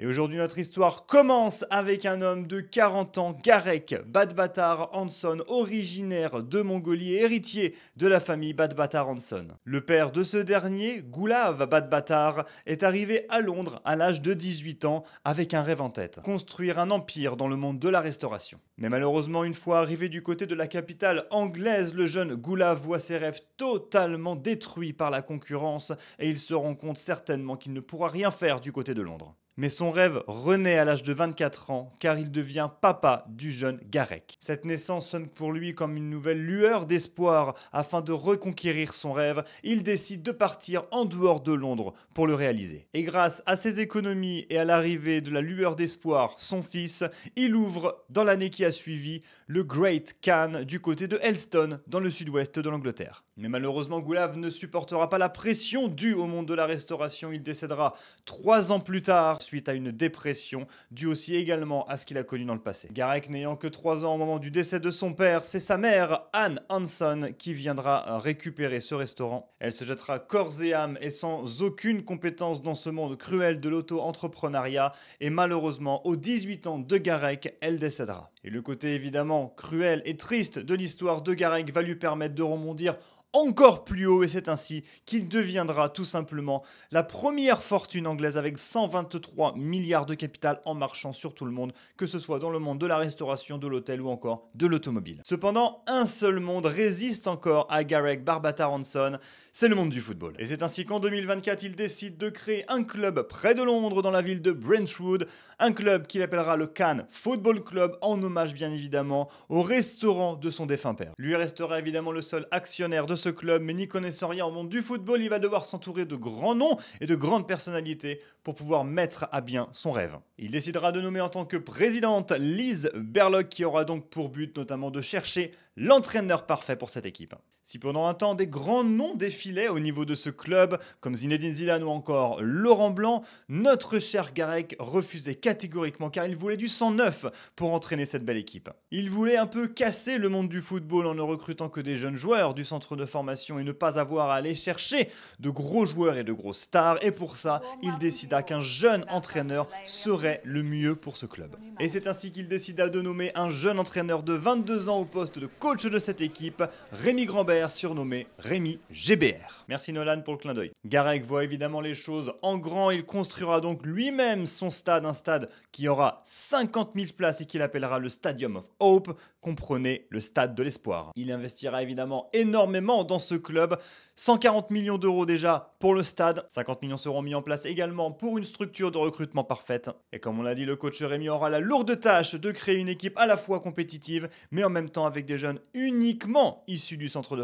Et aujourd'hui, notre histoire commence avec un homme de 40 ans, Garek Badbatar Hanson, originaire de Mongolie héritier de la famille Badbatar Hanson. Le père de ce dernier, Goulav Badbatar, est arrivé à Londres à l'âge de 18 ans avec un rêve en tête construire un empire dans le monde de la restauration. Mais malheureusement, une fois arrivé du côté de la capitale anglaise, le jeune Goulav voit ses rêves totalement détruits par la concurrence et il se rend compte certainement qu'il ne pourra rien faire du côté de Londres. Mais son rêve renaît à l'âge de 24 ans car il devient papa du jeune Garek. Cette naissance sonne pour lui comme une nouvelle lueur d'espoir. Afin de reconquérir son rêve, il décide de partir en dehors de Londres pour le réaliser. Et grâce à ses économies et à l'arrivée de la lueur d'espoir, son fils, il ouvre dans l'année qui a suivi le Great Cannes du côté de Helston, dans le sud-ouest de l'Angleterre. Mais malheureusement, Goulav ne supportera pas la pression due au monde de la restauration. Il décédera trois ans plus tard suite à une dépression due aussi également à ce qu'il a connu dans le passé. Garek n'ayant que trois ans au moment du décès de son père, c'est sa mère, Anne Hanson, qui viendra récupérer ce restaurant. Elle se jettera corps et âme et sans aucune compétence dans ce monde cruel de l'auto-entrepreneuriat. Et malheureusement, aux 18 ans de Garek, elle décédera. Et le côté évidemment cruel et triste de l'histoire de Gareg va lui permettre de rebondir encore plus haut et c'est ainsi qu'il deviendra tout simplement la première fortune anglaise avec 123 milliards de capital en marchant sur tout le monde, que ce soit dans le monde de la restauration, de l'hôtel ou encore de l'automobile. Cependant, un seul monde résiste encore à Garek Barbataranson, c'est le monde du football. Et c'est ainsi qu'en 2024, il décide de créer un club près de Londres dans la ville de Brentwood, un club qu'il appellera le Cannes Football Club en hommage bien évidemment au restaurant de son défunt père. Lui restera évidemment le seul actionnaire de club, mais n'y connaissant rien au monde du football, il va devoir s'entourer de grands noms et de grandes personnalités pour pouvoir mettre à bien son rêve. Il décidera de nommer en tant que présidente Lise Berloc qui aura donc pour but notamment de chercher l'entraîneur parfait pour cette équipe. Si pendant un temps des grands noms défilaient au niveau de ce club, comme Zinedine Zidane ou encore Laurent Blanc, notre cher Garek refusait catégoriquement car il voulait du sang neuf pour entraîner cette belle équipe. Il voulait un peu casser le monde du football en ne recrutant que des jeunes joueurs du centre de formation et ne pas avoir à aller chercher de gros joueurs et de grosses stars. Et pour ça, il décida qu'un jeune entraîneur serait le mieux pour ce club. Et c'est ainsi qu'il décida de nommer un jeune entraîneur de 22 ans au poste de coach de cette équipe, Rémi Grandbert surnommé Rémi GBR. Merci Nolan pour le clin d'œil. Garek voit évidemment les choses en grand, il construira donc lui-même son stade, un stade qui aura 50 000 places et qu'il appellera le Stadium of Hope, comprenez le stade de l'espoir. Il investira évidemment énormément dans ce club, 140 millions d'euros déjà pour le stade, 50 millions seront mis en place également pour une structure de recrutement parfaite. Et comme on l'a dit, le coach Rémi aura la lourde tâche de créer une équipe à la fois compétitive, mais en même temps avec des jeunes uniquement issus du centre de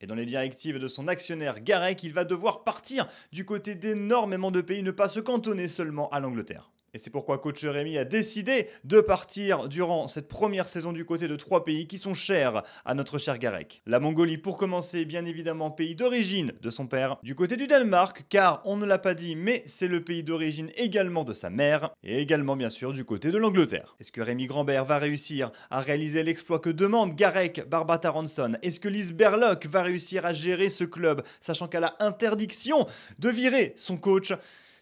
et dans les directives de son actionnaire Garek, il va devoir partir du côté d'énormément de pays, ne pas se cantonner seulement à l'Angleterre. Et c'est pourquoi coach Rémi a décidé de partir durant cette première saison du côté de trois pays qui sont chers à notre cher Garek. La Mongolie pour commencer, bien évidemment pays d'origine de son père, du côté du Danemark car on ne l'a pas dit mais c'est le pays d'origine également de sa mère et également bien sûr du côté de l'Angleterre. Est-ce que Rémi Grandbert va réussir à réaliser l'exploit que demande Garek Barbata Est-ce que Liz Berlock va réussir à gérer ce club sachant qu'elle a interdiction de virer son coach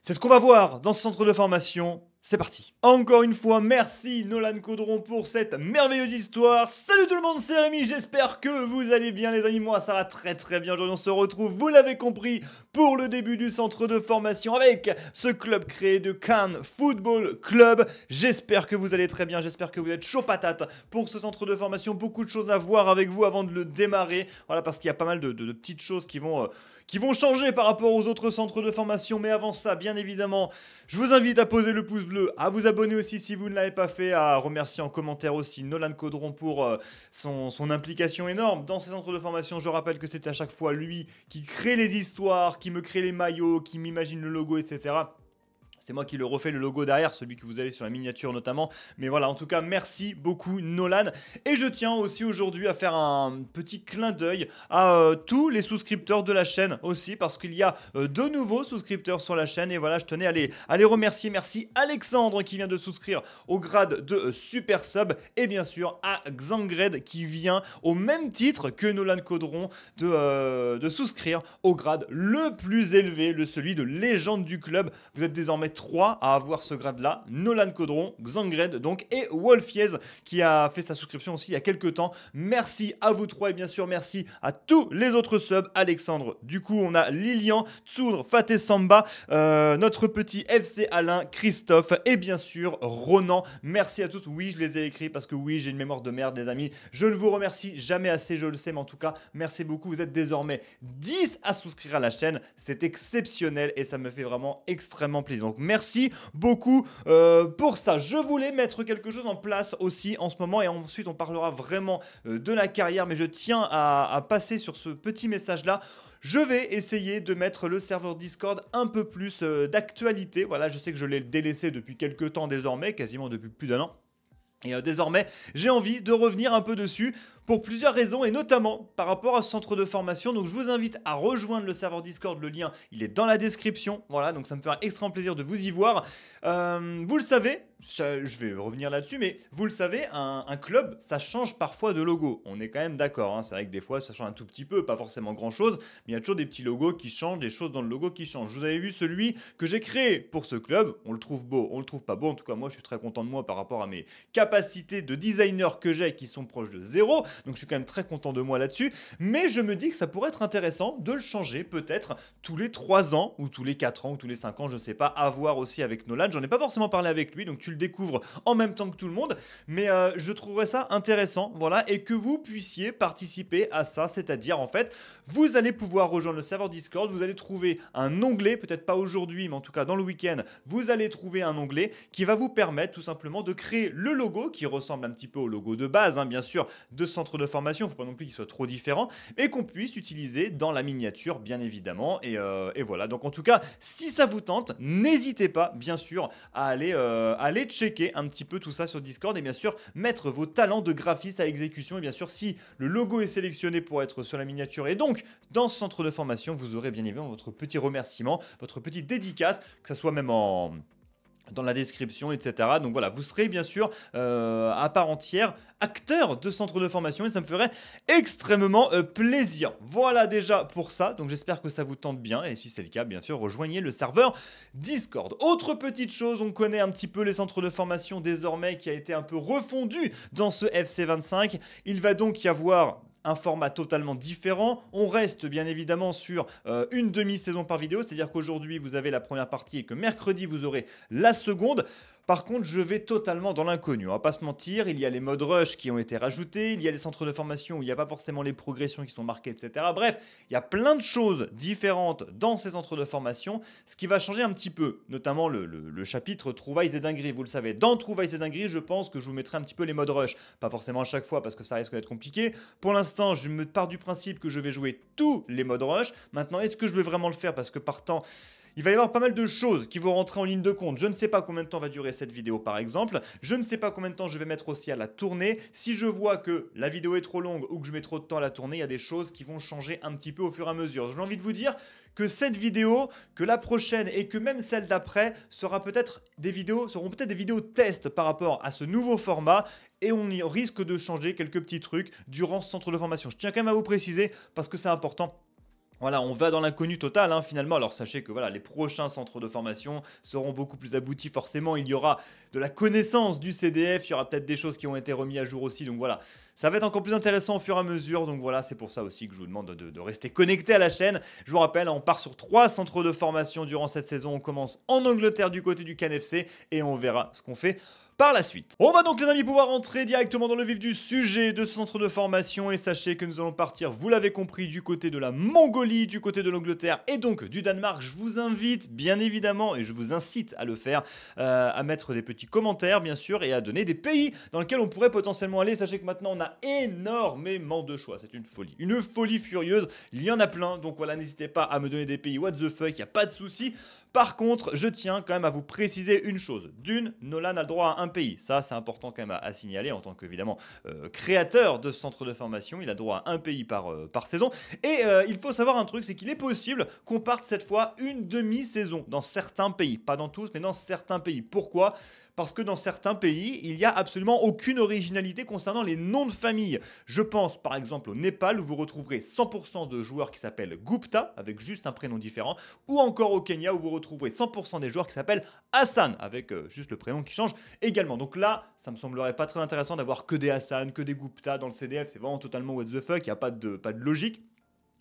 c'est ce qu'on va voir dans ce centre de formation c'est parti. Encore une fois, merci Nolan Caudron pour cette merveilleuse histoire. Salut tout le monde, c'est Rémi, j'espère que vous allez bien les amis. Moi, ça va très très bien. Aujourd'hui, on se retrouve, vous l'avez compris, pour le début du centre de formation avec ce club créé de Cannes Football Club. J'espère que vous allez très bien, j'espère que vous êtes chaud patate pour ce centre de formation. Beaucoup de choses à voir avec vous avant de le démarrer. Voilà, parce qu'il y a pas mal de, petites choses qui vont... Euh, qui vont changer par rapport aux autres centres de formation. Mais avant ça, bien évidemment, je vous invite à poser le pouce à vous abonner aussi si vous ne l'avez pas fait, à remercier en commentaire aussi Nolan Caudron pour euh, son, son, implication énorme dans ces centres de formation. Je rappelle que c'est à chaque fois lui qui crée les histoires, qui me crée les maillots, qui m'imagine le logo, etc. C'est moi qui le refais, le logo derrière, celui que vous avez sur la miniature notamment. Mais voilà, en tout cas, merci beaucoup Nolan. Et je tiens aussi aujourd'hui à faire un petit clin d'œil à euh, tous les souscripteurs de la chaîne aussi, parce qu'il y a euh, de nouveaux souscripteurs sur la chaîne. Et voilà, je tenais à les, les remercier. Merci Alexandre qui vient de souscrire au grade de euh, Super Sub. Et bien sûr à Xangred qui vient au même titre que Nolan Caudron de, de souscrire au grade le plus élevé, le celui de légende du club. Vous êtes désormais trois à avoir ce grade-là. Nolan Codron, Xangred donc, et Wolfiez qui a fait sa souscription aussi il y a quelques temps. Merci à vous trois et bien sûr merci à tous les autres subs. Alexandre, du coup on a Lilian, Tsoudre, Faté Samba, euh, notre petit FC Alain, Christophe et bien sûr Ronan. Merci à tous. Oui, je les ai écrits parce que oui, j'ai une mémoire de merde les amis. Je ne vous remercie jamais assez, je le sais, mais en tout cas, merci beaucoup. Vous êtes désormais 10 à souscrire à la chaîne. C'est exceptionnel et ça me fait vraiment extrêmement plaisir. Donc, Merci beaucoup euh, pour ça. Je voulais mettre quelque chose en place aussi en ce moment et ensuite on parlera vraiment euh, de la carrière, mais je tiens à, passer sur ce petit message-là je vais essayer de mettre le serveur Discord un peu plus euh, d'actualité. Voilà, je sais que je l'ai délaissé depuis quelques temps désormais, quasiment depuis plus d'un an. Et désormais, j'ai envie de revenir un peu dessus pour plusieurs raisons et notamment par rapport à ce centre de formation. Donc je vous invite à rejoindre le serveur Discord, le lien il est dans la description. Voilà, donc ça me fera extrêmement plaisir de vous y voir. Euh, vous le savez, je vais revenir là-dessus, mais vous le savez, un, club, ça change parfois de logo. On est quand même d'accord. Hein. C'est vrai que des fois, ça change un tout petit peu, pas forcément grand-chose, mais il y a toujours des petits logos qui changent, des choses dans le logo qui changent. Vous avez vu celui que j'ai créé pour ce club. On le trouve beau, on le trouve pas beau. En tout cas, moi, je suis très content de moi par rapport à mes capacités de designer que j'ai qui sont proches de zéro. Donc je suis quand même très content de moi là-dessus. Mais je me dis que ça pourrait être intéressant de le changer peut-être tous les 3 ans ou tous les 4 ans ou tous les 5 ans, je ne sais pas, à voir aussi avec Nolan. J'en ai pas forcément parlé avec lui, donc tu le découvres en même temps que tout le monde. Mais euh, je trouverais ça intéressant, voilà, et que vous puissiez participer à ça. C'est-à-dire, en fait, vous allez pouvoir rejoindre le serveur Discord, vous allez trouver un onglet, peut-être pas aujourd'hui, mais en tout cas dans le week-end, vous allez trouver un onglet qui va vous permettre tout simplement de créer le logo qui ressemble un petit peu au logo de base, hein, bien sûr, de Centre de formation, il ne faut pas non plus qu'il soit trop différent et qu'on puisse utiliser dans la miniature, bien évidemment. Euh, et, voilà, donc en tout cas, si ça vous tente, n'hésitez pas, bien sûr, à aller, euh, aller checker un petit peu tout ça sur Discord et bien sûr, mettre vos talents de graphiste à exécution. Et bien sûr, si le logo est sélectionné pour être sur la miniature et donc dans ce centre de formation, vous aurez bien évidemment votre petit remerciement, votre petite dédicace, que ce soit même en dans la description, etc. Donc voilà, vous serez bien sûr euh, à part entière acteur de centre de formation et ça me ferait extrêmement euh, plaisir. Voilà déjà pour ça, donc j'espère que ça vous tente bien et si c'est le cas, bien sûr, rejoignez le serveur Discord. Autre petite chose, on connaît un petit peu les centres de formation désormais qui a été un peu refondu dans ce FC25. Il va donc y avoir un format totalement différent. On reste bien évidemment sur euh, une demi-saison par vidéo, c'est-à-dire qu'aujourd'hui vous avez la première partie et que mercredi vous aurez la seconde. Par contre, je vais totalement dans l'inconnu. On va pas se mentir, il y a les modes rush qui ont été rajoutés, il y a les centres de formation où il n'y a pas forcément les progressions qui sont marquées, etc. Bref, il y a plein de choses différentes dans ces centres de formation, ce qui va changer un petit peu, notamment le, chapitre Trouvailles et dingueries, vous le savez. Dans Trouvailles et dingueries, je pense que je vous mettrai un petit peu les modes rush. Pas forcément à chaque fois parce que ça risque d'être compliqué. Pour l'instant, je me pars du principe que je vais jouer tous les modes rush. Maintenant, est-ce que je vais vraiment le faire parce que partant... Il va y avoir pas mal de choses qui vont rentrer en ligne de compte. Je ne sais pas combien de temps va durer cette vidéo par exemple. Je ne sais pas combien de temps je vais mettre aussi à la tournée. Si je vois que la vidéo est trop longue ou que je mets trop de temps à la tournée, il y a des choses qui vont changer un petit peu au fur et à mesure. J'ai envie de vous dire que cette vidéo, que la prochaine et que même celle d'après sera peut-être des vidéos, seront peut-être des vidéos test par rapport à ce nouveau format et on risque de changer quelques petits trucs durant ce centre de formation. Je tiens quand même à vous préciser parce que c'est important voilà, on va dans l'inconnu total hein, finalement. Alors sachez que voilà, les prochains centres de formation seront beaucoup plus aboutis forcément. Il y aura de la connaissance du CDF, il y aura peut-être des choses qui ont été remises à jour aussi. Donc voilà, ça va être encore plus intéressant au fur et à mesure. Donc voilà, c'est pour ça aussi que je vous demande de, rester connecté à la chaîne. Je vous rappelle, on part sur trois centres de formation durant cette saison. On commence en Angleterre du côté du CanFC et on verra ce qu'on fait la suite. On va donc les amis pouvoir entrer directement dans le vif du sujet de ce centre de formation et sachez que nous allons partir, vous l'avez compris, du côté de la Mongolie, du côté de l'Angleterre et donc du Danemark. Je vous invite bien évidemment et je vous incite à le faire, euh, à mettre des petits commentaires bien sûr et à donner des pays dans lesquels on pourrait potentiellement aller. Sachez que maintenant on a énormément de choix, c'est une folie, une folie furieuse, il y en a plein, donc voilà, n'hésitez pas à me donner des pays, what the fuck, il n'y a pas de souci. Par contre, je tiens quand même à vous préciser une chose. D'une, Nolan a le droit à un pays. Ça, c'est important quand même à, signaler en tant qu'évidemment euh, créateur de centre de formation. Il a droit à un pays par, euh, saison. Et euh, il faut savoir un truc, c'est qu'il est possible qu'on parte cette fois une demi-saison dans certains pays. Pas dans tous, mais dans certains pays. Pourquoi parce que dans certains pays, il n'y a absolument aucune originalité concernant les noms de famille. Je pense par exemple au Népal où vous retrouverez 100% de joueurs qui s'appellent Gupta, avec juste un prénom différent, ou encore au Kenya où vous retrouverez 100% des joueurs qui s'appellent Hassan, avec euh, juste le prénom qui change également. Donc là, ça me semblerait pas très intéressant d'avoir que des Hassan, que des Gupta dans le CDF, c'est vraiment totalement what the fuck, il n'y a pas de, pas de logique.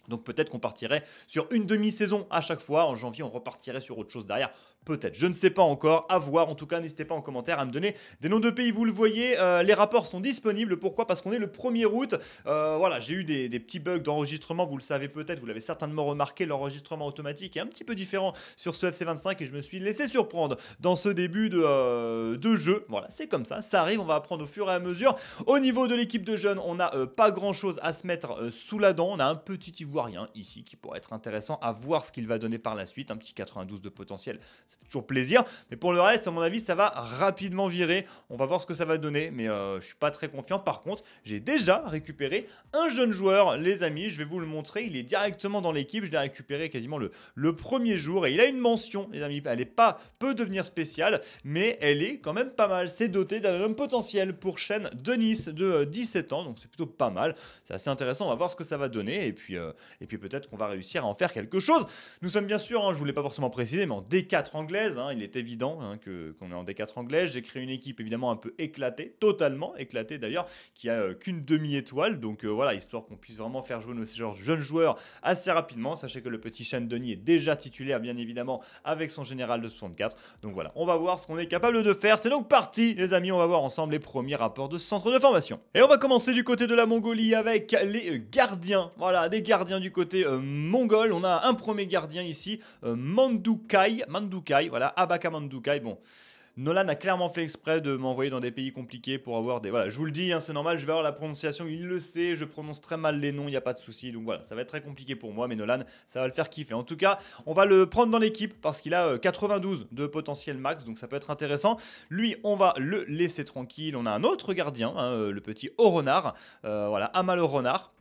Donc peut-être qu'on partirait sur une demi-saison à chaque fois. En janvier, on repartirait sur autre chose derrière. Peut-être, je ne sais pas encore, à voir. En tout cas, n'hésitez pas en commentaire à me donner des noms de pays. Vous le voyez, euh, les rapports sont disponibles. Pourquoi Parce qu'on est le 1er août. Euh, voilà, j'ai eu des, petits bugs d'enregistrement, vous le savez peut-être, vous l'avez certainement remarqué, l'enregistrement automatique est un petit peu différent sur ce FC25 et je me suis laissé surprendre dans ce début de, euh, de jeu. Voilà, c'est comme ça, ça arrive, on va apprendre au fur et à mesure. Au niveau de l'équipe de jeunes, on n'a pas grand-chose à se mettre sous la dent. On a un petit Ivoirien ici qui pourrait être intéressant à voir ce qu'il va donner par la suite. Un petit 92 de potentiel, c'est toujours plaisir. Mais pour le reste, à mon avis, ça va rapidement virer. On va voir ce que ça va donner, mais je euh, je suis pas très confiant. Par contre, j'ai déjà récupéré un jeune joueur, les amis. Je vais vous le montrer. Il est directement dans l'équipe. Je l'ai récupéré quasiment le, le premier jour et il a une mention, les amis. Elle est pas peut devenir spéciale, mais elle est quand même pas mal. C'est doté d'un homme potentiel pour chaîne de Nice de 17 euh, ans, donc c'est plutôt pas mal. C'est assez intéressant. On va voir ce que ça va donner et puis euh, et puis peut-être qu'on va réussir à en faire quelque chose. Nous sommes bien sûr, je hein, je voulais pas forcément préciser, mais en D4 anglaise. Hein, il est évident hein, que qu'on est en D4 anglaise, J'ai créé une équipe évidemment un peu éclatée, totalement éclatée d'ailleurs, qui a euh, qu'une demi-étoile. Donc euh, voilà, histoire qu'on puisse vraiment faire jouer nos jeunes joueurs assez rapidement. Sachez que le petit Denis est déjà titulaire bien évidemment avec son général de 64. Donc voilà, on va voir ce qu'on est capable de faire. C'est donc parti les amis, on va voir ensemble les premiers rapports de centre de formation. Et on va commencer du côté de la Mongolie avec les euh, gardiens. Voilà, des gardiens du côté mongol. On a un premier gardien ici, Mandukai. Mandukai voilà, abakamandoukai Bon, Nolan a clairement fait exprès de m'envoyer dans des pays compliqués pour avoir des. Voilà, je vous le dis, hein, c'est normal, je vais avoir la prononciation, il le sait, je prononce très mal les noms, il n'y a pas de souci. Donc voilà, ça va être très compliqué pour moi, mais Nolan, ça va le faire kiffer. En tout cas, on va le prendre dans l'équipe parce qu'il a 92 euh, de potentiel max, donc ça peut être intéressant. Lui, on va le laisser tranquille. On a un autre gardien, hein, euh, le petit Oronard, euh, voilà, Amal Renard,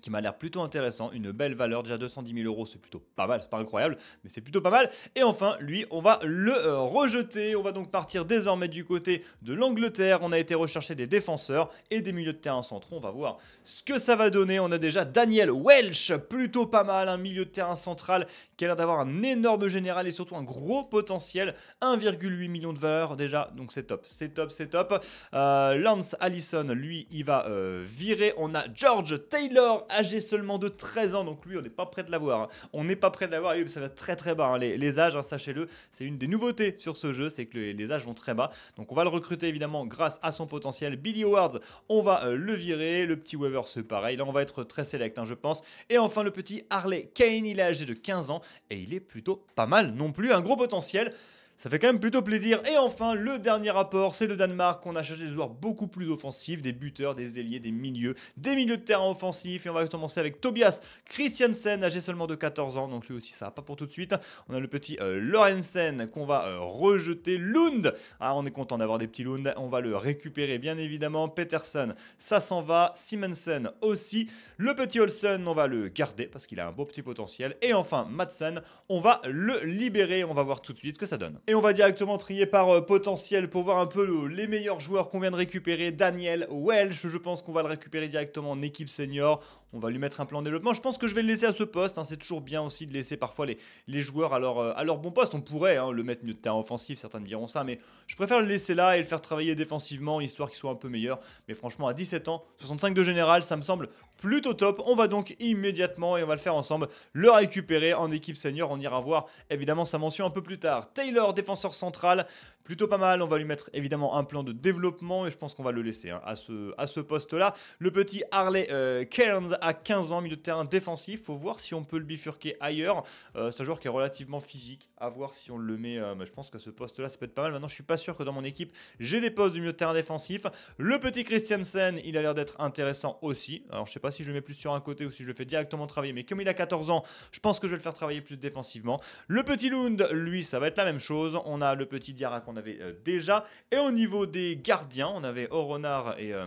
qui m'a l'air plutôt intéressant, une belle valeur, déjà 210 000 euros, c'est plutôt pas mal, c'est pas incroyable, mais c'est plutôt pas mal. Et enfin, lui, on va le euh, rejeter. On va donc partir désormais du côté de l'Angleterre. On a été rechercher des défenseurs et des milieux de terrain centraux. On va voir ce que ça va donner. On a déjà Daniel Welsh, plutôt pas mal, un milieu de terrain central qui a l'air d'avoir un énorme général et surtout un gros potentiel, 1,8 million de valeur déjà, donc c'est top, c'est top, c'est top. Euh, Lance Allison, lui, il va euh, virer. On a George Taylor âgé seulement de 13 ans. Donc lui, on n'est pas prêt de l'avoir. Hein. On n'est pas prêt de l'avoir. ça va très très bas. Hein. Les, âges, hein, sachez-le, c'est une des nouveautés sur ce jeu, c'est que les, âges vont très bas. Donc on va le recruter évidemment grâce à son potentiel. Billy Ward, on va euh, le virer. Le petit Weaver, c'est pareil. Là, on va être très select, je pense. Et enfin, le petit Harley Kane, il est âgé de 15 ans et il est plutôt pas mal non plus. Un gros potentiel. Ça fait quand même plutôt plaisir. Et enfin, le dernier rapport, c'est le Danemark. On a cherché des joueurs beaucoup plus offensifs, des buteurs, des ailiers, des milieux, des milieux de terrain offensifs. Et on va commencer avec Tobias Christiansen, âgé seulement de 14 ans. Donc lui aussi, ça va pas pour tout de suite. On a le petit euh, Lorensen qu'on va euh, rejeter. Lund, ah, on est content d'avoir des petits Lund. On va le récupérer, bien évidemment. Peterson, ça s'en va. Simensen aussi. Le petit Olsen, on va le garder parce qu'il a un beau petit potentiel. Et enfin, Madsen, on va le libérer. On va voir tout de suite ce que ça donne. Et on va directement trier par euh, potentiel pour voir un peu les meilleurs joueurs qu'on vient de récupérer. Daniel Welsh, je pense qu'on va le récupérer directement en équipe senior on va lui mettre un plan de développement. Je pense que je vais le laisser à ce poste. Hein. C'est toujours bien aussi de laisser parfois les, les joueurs à leur, euh, à leur bon poste. On pourrait hein, le mettre mieux de terrain offensif, certains diront ça, mais je préfère le laisser là et le faire travailler défensivement, histoire qu'il soit un peu meilleur. Mais franchement, à 17 ans, 65 de général, ça me semble plutôt top. On va donc immédiatement, et on va le faire ensemble, le récupérer en équipe senior. On ira voir évidemment sa mention un peu plus tard. Taylor, défenseur central plutôt pas mal. On va lui mettre évidemment un plan de développement et je pense qu'on va le laisser hein, à ce, à ce poste-là. Le petit Harley euh, Cairns à 15 ans, milieu de terrain défensif. Faut voir si on peut le bifurquer ailleurs. Euh, c'est un joueur qui est relativement physique. À voir si on le met. Euh, je pense qu'à ce poste-là, ça peut être pas mal. Maintenant, je suis pas sûr que dans mon équipe, j'ai des postes de milieu de terrain défensif. Le petit Christiansen, il a l'air d'être intéressant aussi. Alors, je sais pas si je le mets plus sur un côté ou si je le fais directement travailler, mais comme il a 14 ans, je pense que je vais le faire travailler plus défensivement. Le petit Lund, lui, ça va être la même chose. On a le petit Diarra euh, déjà. Et au niveau des gardiens, on avait Oronar et euh,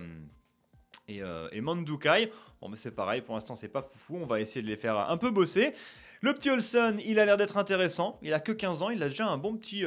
euh, et, Mandukai. Bon, mais c'est pareil, pour l'instant, c'est pas foufou. On va essayer de les faire un peu bosser. Le petit Olson, il a l'air d'être intéressant. Il a que 15 ans. Il a déjà un bon petit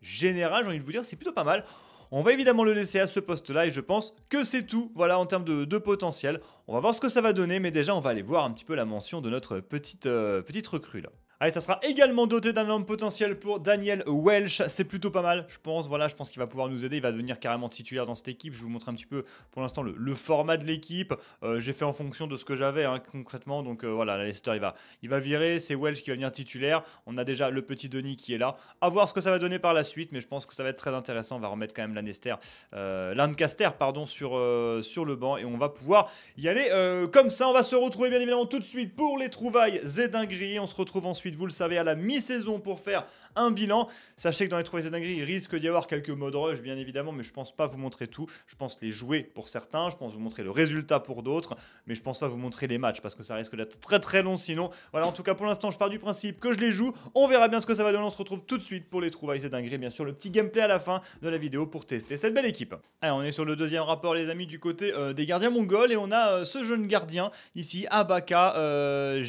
général, j'ai envie de vous dire. C'est plutôt pas mal. On va évidemment le laisser à ce poste-là et je pense que c'est tout, voilà, en termes de, potentiel. On va voir ce que ça va donner, mais déjà, on va aller voir un petit peu la mention de notre petite, petite recrue, là. Allez, ça sera également doté d'un homme potentiel pour Daniel Welsh. C'est plutôt pas mal, je pense. Voilà, je pense qu'il va pouvoir nous aider. Il va devenir carrément titulaire dans cette équipe. Je vous montre un petit peu pour l'instant le, format de l'équipe. Euh, j'ai fait en fonction de ce que j'avais hein, concrètement. Donc euh, voilà, Leicester, il va, il va virer. C'est Welsh qui va devenir titulaire. On a déjà le petit Denis qui est là. À voir ce que ça va donner par la suite, mais je pense que ça va être très intéressant. On va remettre quand même l'Anne euh, Lancaster pardon, sur, euh, sur le banc et on va pouvoir y aller comme ça. On va se retrouver bien évidemment tout de suite pour les trouvailles et On se retrouve ensuite vous le savez, à la mi-saison pour faire un bilan. Sachez que dans les trouvailles et dingueries, il risque d'y avoir quelques modes rush, bien évidemment, mais je pense pas vous montrer tout. Je pense les jouer pour certains, je pense vous montrer le résultat pour d'autres, mais je pense pas vous montrer les matchs parce que ça risque d'être très très long sinon. Voilà, en tout cas pour l'instant, je pars du principe que je les joue. On verra bien ce que ça va donner. On se retrouve tout de suite pour les trouvailles et dingueries, bien sûr, le petit gameplay à la fin de la vidéo pour tester cette belle équipe. Alors, on est sur le deuxième rapport, les amis, du côté euh, des gardiens mongols et on a euh, ce jeune gardien ici, Abaka euh,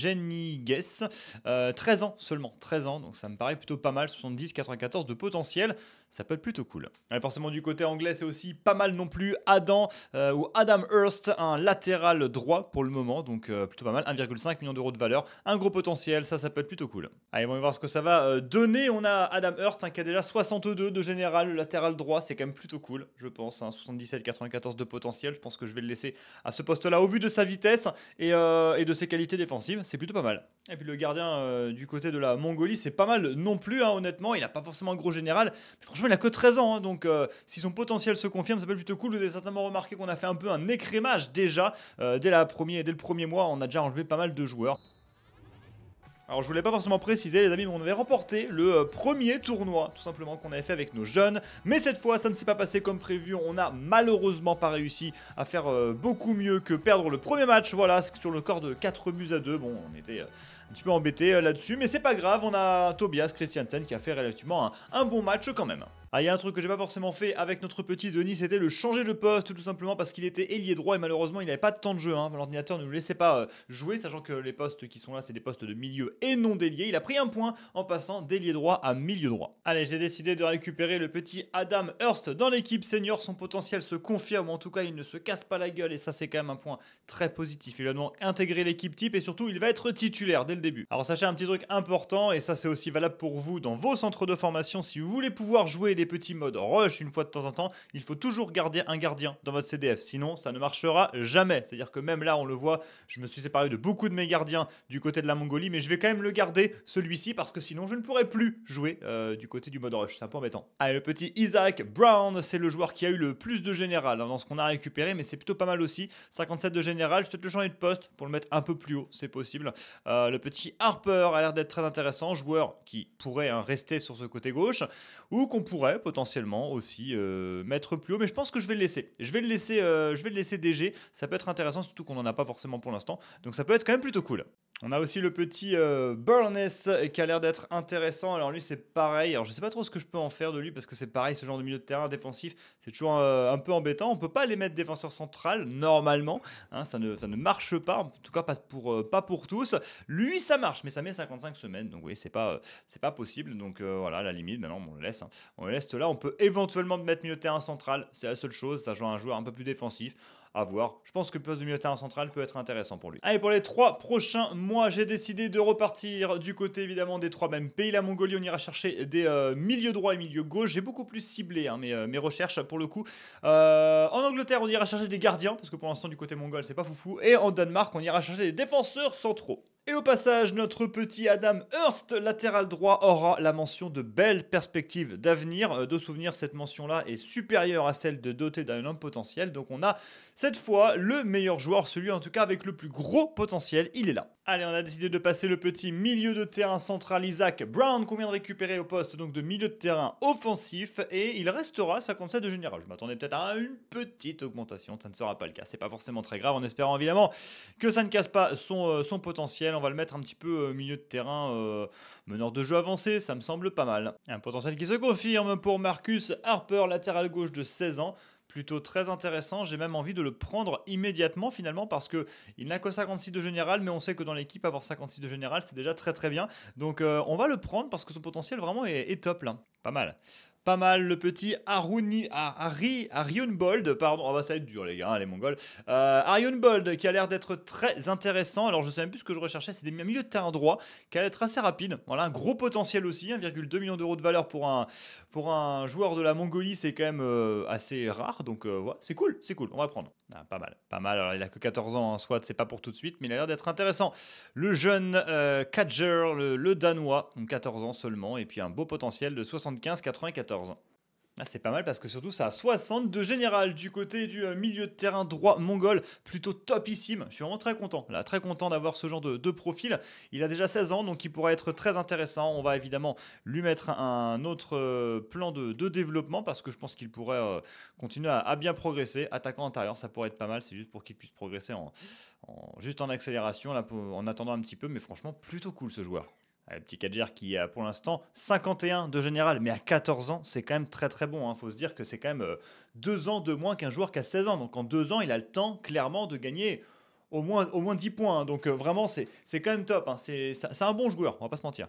euh très 13 ans seulement, 13 ans, donc ça me paraît plutôt pas mal, 70-94 de potentiel ça peut être plutôt cool. forcément, du côté anglais, c'est aussi pas mal non plus Adam euh, ou Adam Hurst, un latéral droit pour le moment, donc euh, plutôt pas mal, 1,5 million d'euros de valeur, un gros potentiel, ça, ça peut être plutôt cool. Allez, on va voir ce que ça va euh, donner. On a Adam Hurst un qui a déjà 62 de général, latéral droit, c'est quand même plutôt cool, je pense, un hein. 77-94 de potentiel. Je pense que je vais le laisser à ce poste-là au vu de sa vitesse et, de ses qualités défensives, c'est plutôt pas mal. Et puis le gardien du côté de la Mongolie, c'est pas mal non plus, hein, honnêtement, il n'a pas forcément un gros général, franchement, il n'a que 13 ans, hein, donc euh, si son potentiel se confirme, ça peut être plutôt cool. Vous avez certainement remarqué qu'on a fait un peu un écrémage déjà. Euh, dès, la dès le premier mois, on a déjà enlevé pas mal de joueurs. Alors je voulais pas forcément préciser les amis mais on avait remporté le euh, premier tournoi tout simplement qu'on avait fait avec nos jeunes mais cette fois ça ne s'est pas passé comme prévu on a malheureusement pas réussi à faire beaucoup mieux que perdre le premier match voilà sur le corps de 4 buts à 2 bon on était un petit peu embêté euh, là-dessus, mais c'est pas grave, on a Tobias Christiansen qui a fait relativement un, un bon match quand même. Ah, il y a un truc que j'ai pas forcément fait avec notre petit Denis, c'était le changer de poste, tout simplement parce qu'il était ailier droit et malheureusement il n'avait pas de temps de jeu. Hein. L'ordinateur ne nous laissait pas euh, jouer, sachant que les postes qui sont là, c'est des postes de milieu et non d'ailier. Il a pris un point en passant d'ailier droit à milieu droit. Allez, j'ai décidé de récupérer le petit Adam Hurst dans l'équipe senior. Son potentiel se confirme, en tout cas, il ne se casse pas la gueule et ça, c'est quand même un point très positif. Il a donc intégré l'équipe type et surtout, il va être titulaire dès le début. Alors, sachez un petit truc important et ça, c'est aussi valable pour vous dans vos centres de formation si vous voulez pouvoir jouer des petits modes rush une fois de temps en temps, il faut toujours garder un gardien dans votre CDF, sinon ça ne marchera jamais. C'est-à-dire que même là, on le voit, je me suis séparé de beaucoup de mes gardiens du côté de la Mongolie, mais je vais quand même le garder, celui-ci, parce que sinon je ne pourrais plus jouer euh, du côté du mode rush. C'est un peu embêtant. Allez, le petit Isaac Brown, c'est le joueur qui a eu le plus de général hein, dans ce qu'on a récupéré, mais c'est plutôt pas mal aussi. 57 de général, je vais peut-être le changer de poste pour le mettre un peu plus haut, c'est possible. Euh, le petit Harper a l'air d'être très intéressant, joueur qui pourrait hein, rester sur ce côté gauche, ou qu'on pourrait potentiellement aussi euh, mettre plus haut, mais je pense que je vais le laisser. Je vais le laisser, euh, je vais le laisser DG. Ça peut être intéressant, surtout qu'on n'en a pas forcément pour l'instant. Donc ça peut être quand même plutôt cool. On a aussi le petit euh, Burness qui a l'air d'être intéressant. Alors lui, c'est pareil. Alors je sais pas trop ce que je peux en faire de lui parce que c'est pareil, ce genre de milieu de terrain défensif, c'est toujours un, peu embêtant. On peut pas les mettre défenseur central normalement. Hein. ça, ne, ça ne marche pas. En tout cas, pas pour, pas pour tous. Lui, ça marche, mais ça met 55 semaines. Donc oui, c'est pas, c'est pas possible. Donc voilà, la limite, maintenant on le laisse. Hein. On le laisse là, on peut éventuellement mettre milieu terrain central. C'est la seule chose, ça joue un joueur un peu plus défensif. À voir. Je pense que le poste de milieu terrain central peut être intéressant pour lui. Allez, pour les trois prochains mois, j'ai décidé de repartir du côté évidemment des trois mêmes pays. La Mongolie, on ira chercher des euh, milieux droits et milieux gauche. J'ai beaucoup plus ciblé hein, euh, mes, recherches pour le coup. Euh, en Angleterre, on ira chercher des gardiens parce que pour l'instant, du côté mongol, c'est pas foufou. Et en Danemark, on ira chercher des défenseurs centraux. Et au passage, notre petit Adam Hurst, latéral droit, aura la mention de belles perspectives d'avenir. Euh, de souvenir, cette mention-là est supérieure à celle de doté d'un homme potentiel. Donc on a cette fois le meilleur joueur, celui en tout cas avec le plus gros potentiel, il est là. Allez, on a décidé de passer le petit milieu de terrain central Isaac Brown qu'on vient de récupérer au poste donc de milieu de terrain offensif et il restera 57 de général. Je m'attendais peut-être à une petite augmentation, ça ne sera pas le cas. C'est pas forcément très grave en espérant évidemment que ça ne casse pas son, euh, son potentiel. On va le mettre un petit peu euh, milieu de terrain euh, meneur de jeu avancé, ça me semble pas mal. Un potentiel qui se confirme pour Marcus Harper, latéral gauche de 16 ans plutôt très intéressant. J'ai même envie de le prendre immédiatement finalement parce que il n'a que 56 de général, mais on sait que dans l'équipe avoir 56 de général c'est déjà très très bien. Donc euh, on va le prendre parce que son potentiel vraiment est, est top là. Pas mal pas mal le petit Aruni, ah, Ari, Bold, pardon, ah bah, ça va être dur les gars, hein, les mongols. Euh, Arion Bold qui a l'air d'être très intéressant, alors je sais même plus ce que je recherchais, c'est des milieux de terrain droit, qui a l'air assez rapide, voilà, un gros potentiel aussi, 1,2 million d'euros de valeur pour un, pour un joueur de la Mongolie, c'est quand même euh, assez rare, donc euh, c'est cool, c'est cool, on va prendre. Ah, pas mal, pas mal. Alors, il a que 14 ans, en hein, soit c'est pas pour tout de suite, mais il a l'air d'être intéressant. Le jeune euh, le, le Danois, 14 ans seulement, et puis un beau potentiel de 75-94 ans. Ah, c'est pas mal parce que surtout ça a 62 général du côté du euh, milieu de terrain droit mongol, plutôt topissime. Je suis vraiment très content, là, très content d'avoir ce genre de, profil. Il a déjà 16 ans, donc il pourrait être très intéressant. On va évidemment lui mettre un autre euh, plan de, développement parce que je pense qu'il pourrait euh, continuer à, bien progresser. Attaquant intérieur, ça pourrait être pas mal, c'est juste pour qu'il puisse progresser en, juste en accélération, en attendant un petit peu, mais franchement, plutôt cool ce joueur. Euh, petit Kadjer qui a pour l'instant 51 de général, mais à 14 ans, c'est quand même très très bon. Il hein. faut se dire que c'est quand même euh, deux ans de moins qu'un joueur qui a 16 ans. Donc en deux ans, il a le temps clairement de gagner au moins, au moins 10 points. Hein. Donc euh, vraiment, c'est quand même top. Hein. C'est un bon joueur, on va pas se mentir.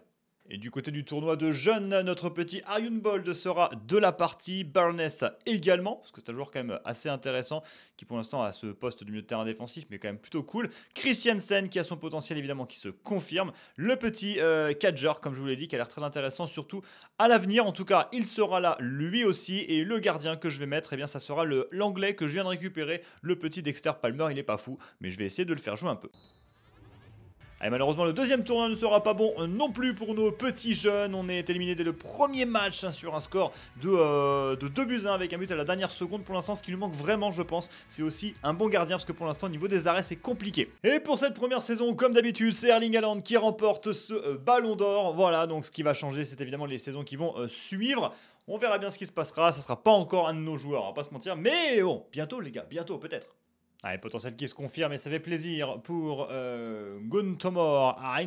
Et du côté du tournoi de jeunes, notre petit Ayun Bold sera de la partie, Barnes également, parce que c'est un joueur quand même assez intéressant, qui pour l'instant a ce poste de milieu de terrain défensif, mais quand même plutôt cool. Christiansen qui a son potentiel évidemment qui se confirme. Le petit euh, comme je vous l'ai dit, qui a l'air très intéressant, surtout à l'avenir. En tout cas, il sera là lui aussi. Et le gardien que je vais mettre, eh bien ça sera l'anglais que je viens de récupérer, le petit Dexter Palmer. Il n'est pas fou, mais je vais essayer de le faire jouer un peu. Et malheureusement, le deuxième tournoi ne sera pas bon non plus pour nos petits jeunes. On est éliminé dès le premier match hein, sur un score de, 2 euh, buts 1 avec un but à la dernière seconde. Pour l'instant, ce qui nous manque vraiment, je pense, c'est aussi un bon gardien parce que pour l'instant, au niveau des arrêts, c'est compliqué. Et pour cette première saison, comme d'habitude, c'est Erling Haaland qui remporte ce euh, ballon d'or. Voilà, donc ce qui va changer, c'est évidemment les saisons qui vont euh, suivre. On verra bien ce qui se passera. Ça sera pas encore un de nos joueurs, on va pas se mentir. Mais bon, bientôt, les gars, bientôt peut-être. Ah, potentiel qui se confirme et ça fait plaisir pour euh, Guntomor à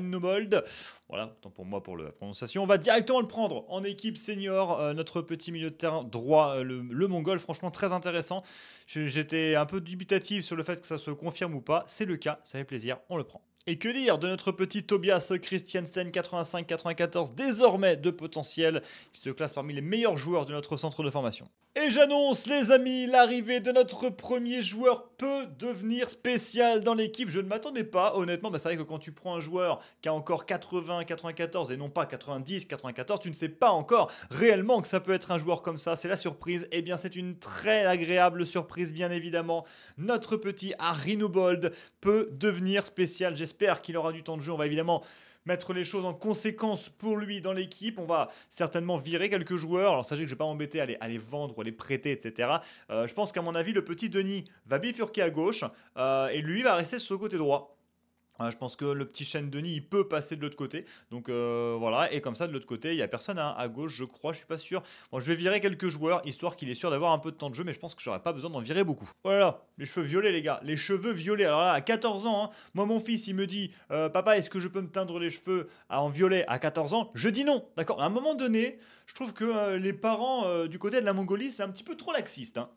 Voilà, tant pour moi pour la prononciation. On va directement le prendre en équipe senior, euh, notre petit milieu de terrain droit, euh, le, Mongol, franchement très intéressant. J'étais un peu dubitatif sur le fait que ça se confirme ou pas. C'est le cas, ça fait plaisir, on le prend. Et que dire de notre petit Tobias Christiansen 85-94, désormais de potentiel, qui se classe parmi les meilleurs joueurs de notre centre de formation. Et j'annonce les amis, l'arrivée de notre premier joueur peut devenir spécial dans l'équipe. Je ne m'attendais pas, honnêtement, bah c'est vrai que quand tu prends un joueur qui a encore 80-94 et non pas 90-94, tu ne sais pas encore réellement que ça peut être un joueur comme ça. C'est la surprise. Et eh bien c'est une très agréable surprise, bien évidemment. Notre petit Harry Bold peut devenir spécial. J'espère qu'il aura du temps de jeu. On va évidemment mettre les choses en conséquence pour lui dans l'équipe. On va certainement virer quelques joueurs. Alors sachez que je ne vais pas m'embêter à, les, vendre, les prêter, etc. Euh, je pense qu'à mon avis, le petit Denis va bifurquer à gauche euh, et lui va rester sur le côté droit. Hein, je pense que le petit chêne Denis, il peut passer de l'autre côté. Donc euh, voilà, et comme ça, de l'autre côté, il n'y a personne hein. à gauche, je crois, je suis pas sûr. Bon, je vais virer quelques joueurs, histoire qu'il est sûr d'avoir un peu de temps de jeu, mais je pense que j'aurais pas besoin d'en virer beaucoup. Voilà, oh les cheveux violets, les gars, les cheveux violets. Alors là, à 14 ans, hein. moi, mon fils, il me dit, euh, papa, est-ce que je peux me teindre les cheveux en violet à 14 ans Je dis non, d'accord À un moment donné, je trouve que euh, les parents du côté de la Mongolie, c'est un petit peu trop laxiste. Hein.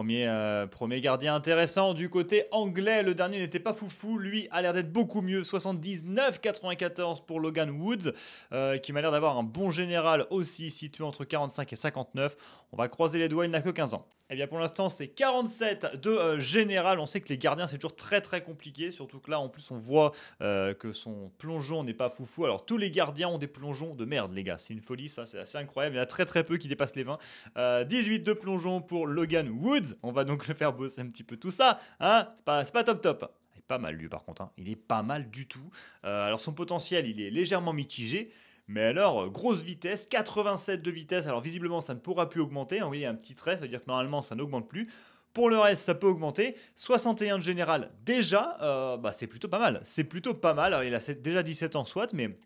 Euh, premier, gardien intéressant du côté anglais. Le dernier n'était pas foufou. Lui a l'air d'être beaucoup mieux. 79-94 pour Logan Woods, euh, qui m'a l'air d'avoir un bon général aussi, situé entre 45 et 59. On va croiser les doigts, il n'a que 15 ans. Et eh bien pour l'instant, c'est 47 de euh, général. On sait que les gardiens, c'est toujours très très compliqué. Surtout que là, en plus, on voit que son plongeon n'est pas foufou. Alors tous les gardiens ont des plongeons de merde, les gars. C'est une folie, ça. C'est assez incroyable. Il y en a très très peu qui dépassent les 20. 18 de plongeon pour Logan Woods. Woods. On va donc le faire bosser un petit peu tout ça. Hein c'est pas, pas top top pas mal lui par contre, hein. il est pas mal du tout. Euh, alors son potentiel il est légèrement mitigé, mais alors euh, grosse vitesse, 87 de vitesse, alors visiblement ça ne pourra plus augmenter, hein, vous voyez un petit trait, ça veut dire que normalement ça n'augmente plus. Pour le reste, ça peut augmenter. 61 de général, déjà, euh, bah, c'est plutôt pas mal. C'est plutôt pas mal. Alors, il a déjà 17 ans, soit, mais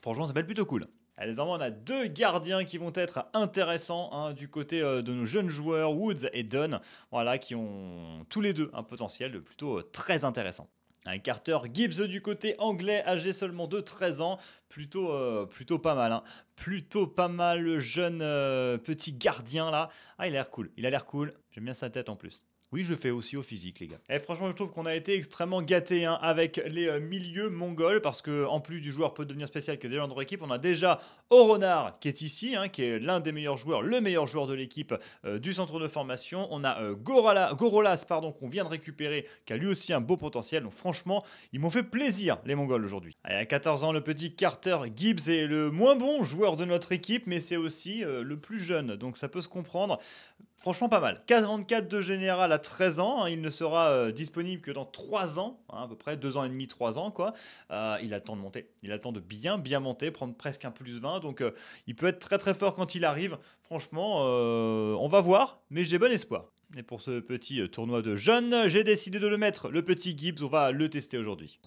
franchement, ça va être plutôt cool. Désormais, on a deux gardiens qui vont être intéressants hein, du côté euh, de nos jeunes joueurs, Woods et Dunn, voilà, qui ont tous les deux un potentiel plutôt euh, très intéressant. Un Carter Gibbs du côté anglais, âgé seulement de 13 ans, plutôt, euh, plutôt pas mal. Hein. Plutôt pas mal le jeune petit gardien là. Ah, il a l'air cool, il a l'air cool. J'aime bien sa tête en plus. Oui, je fais aussi au physique, les gars. Et eh, franchement, je trouve qu'on a été extrêmement gâtés hein, avec les euh, milieux mongols, parce que en plus du joueur peut devenir spécial qui est déjà dans notre équipe, on a déjà Oronard qui est ici, hein, qui est l'un des meilleurs joueurs, le meilleur joueur de l'équipe euh, du centre de formation. On a euh, Gorolas, pardon, qu'on vient de récupérer, qui a lui aussi un beau potentiel. Donc franchement, ils m'ont fait plaisir, les Mongols, aujourd'hui. Eh, à 14 ans, le petit Carter Gibbs est le moins bon joueur de notre équipe, mais c'est aussi le plus jeune, donc ça peut se comprendre. Franchement, pas mal. 44 de général à 13 ans. Hein. il ne sera euh, disponible que dans 3 ans, hein, à peu près 2 ans et demi, 3 ans. quoi. Euh, il a le temps de monter. Il a le temps de bien, bien monter, prendre presque un plus 20. Donc, euh, il peut être très, très fort quand il arrive. Franchement, on va voir, mais j'ai bon espoir. Et pour ce petit tournoi de jeunes, j'ai décidé de le mettre, le petit Gibbs. On va le tester aujourd'hui.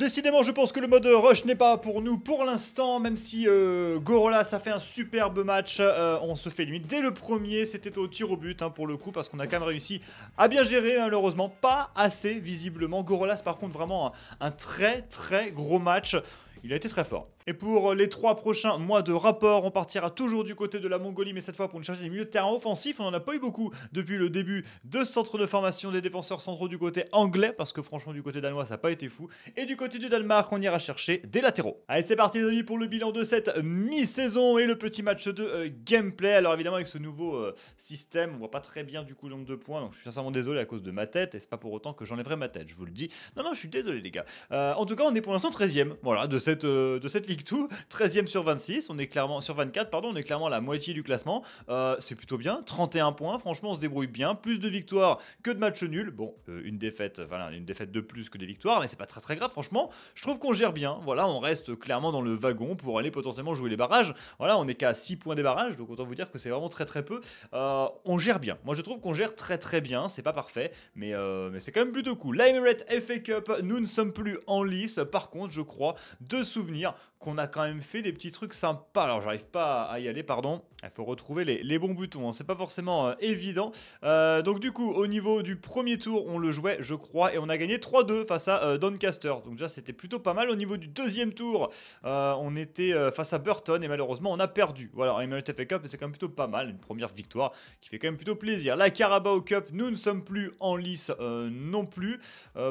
Décidément, je pense que le mode rush n'est pas pour nous pour l'instant, même si euh, Gorolas a fait un superbe match. Euh, on se fait limite dès le premier, c'était au tir au but hein, pour le coup, parce qu'on a quand même réussi à bien gérer, malheureusement. Pas assez, visiblement. Gorolas, par contre, vraiment un très très gros match. Il a été très fort. Et pour les trois prochains mois de rapport, on partira toujours du côté de la Mongolie, mais cette fois pour nous chercher des milieux de terrain offensifs. On n'en a pas eu beaucoup depuis le début de ce centre de formation des défenseurs centraux du côté anglais, parce que franchement, du côté danois, ça n'a pas été fou. Et du côté du Danemark, on ira chercher des latéraux. Allez, c'est parti, les amis, pour le bilan de cette mi-saison et le petit match de euh, gameplay. Alors, évidemment, avec ce nouveau euh, système, on voit pas très bien du coup le nombre de points, donc je suis sincèrement désolé à cause de ma tête, et c'est pas pour autant que j'enlèverai ma tête, je vous le dis. Non, non, je suis désolé, les gars. Euh, en tout cas, on est pour l'instant 13ème, voilà, de cette, de cette ligue tout, 13e sur 26, on est clairement sur 24, pardon, on est clairement à la moitié du classement. Euh, c'est plutôt bien, 31 points, franchement on se débrouille bien, plus de victoires que de matchs nuls. Bon, euh, une défaite, voilà, une défaite de plus que des victoires, mais c'est pas très très grave. Franchement, je trouve qu'on gère bien. Voilà, on reste clairement dans le wagon pour aller potentiellement jouer les barrages. Voilà, on est qu'à 6 points des barrages, donc autant vous dire que c'est vraiment très très peu. Euh, on gère bien. Moi, je trouve qu'on gère très très bien. C'est pas parfait, mais, mais c'est quand même plutôt cool. Emirates FA Cup, nous ne sommes plus en lice. Par contre, je crois de souvenirs qu'on a quand même fait des petits trucs sympas. Alors j'arrive pas à y aller, pardon. Il faut retrouver les, bons boutons. Hein. C'est pas forcément euh, évident. Euh, donc du coup, au niveau du premier tour, on le jouait, je crois, et on a gagné 3-2 face à euh, Doncaster. Donc déjà, c'était plutôt pas mal. Au niveau du deuxième tour, on était face à Burton et malheureusement, on a perdu. Voilà, en MLT fait Cup, c'est quand même plutôt pas mal. Une première victoire qui fait quand même plutôt plaisir. La Carabao Cup, nous ne sommes plus en lice non plus.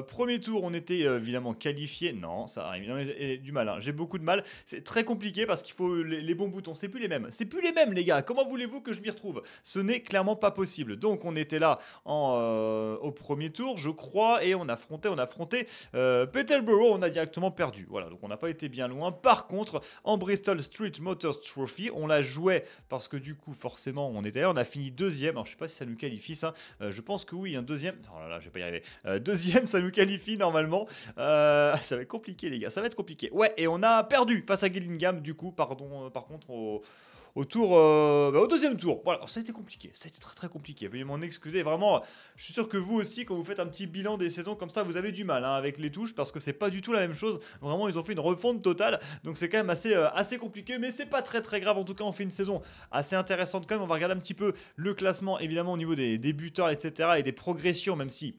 premier tour, on était évidemment qualifié. Non, ça arrive. du mal. J'ai beaucoup de mal. C'est très compliqué parce qu'il faut les, bons boutons. C'est plus les mêmes. C'est plus les mêmes, les gars. Comment voulez-vous que je m'y retrouve Ce n'est clairement pas possible. Donc, on était là en, euh, au premier tour, je crois, et on affrontait, on affrontait euh, Peterborough. On a directement perdu. Voilà, donc on n'a pas été bien loin. Par contre, en Bristol Street Motors Trophy, on la joué parce que du coup, forcément, on était là. On a fini deuxième. Alors, je sais pas si ça nous qualifie, ça. Euh, je pense que oui, un deuxième. Oh là je vais pas y arriver. deuxième, ça nous qualifie normalement. ça va être compliqué, les gars. Ça va être compliqué. Ouais, et on a perdu face à Gillingham, du coup, pardon, euh, par contre, au, tour, euh, bah, au deuxième tour. Voilà, ça a été compliqué, ça a été très très compliqué. Veuillez m'en excuser, vraiment, je suis sûr que vous aussi, quand vous faites un petit bilan des saisons comme ça, vous avez du mal hein, avec les touches parce que c'est pas du tout la même chose. Vraiment, ils ont fait une refonte totale, donc c'est quand même assez, euh, assez compliqué, mais c'est pas très très grave. En tout cas, on fait une saison assez intéressante quand même. On va regarder un petit peu le classement, évidemment, au niveau des, débuteurs etc., et des progressions, même si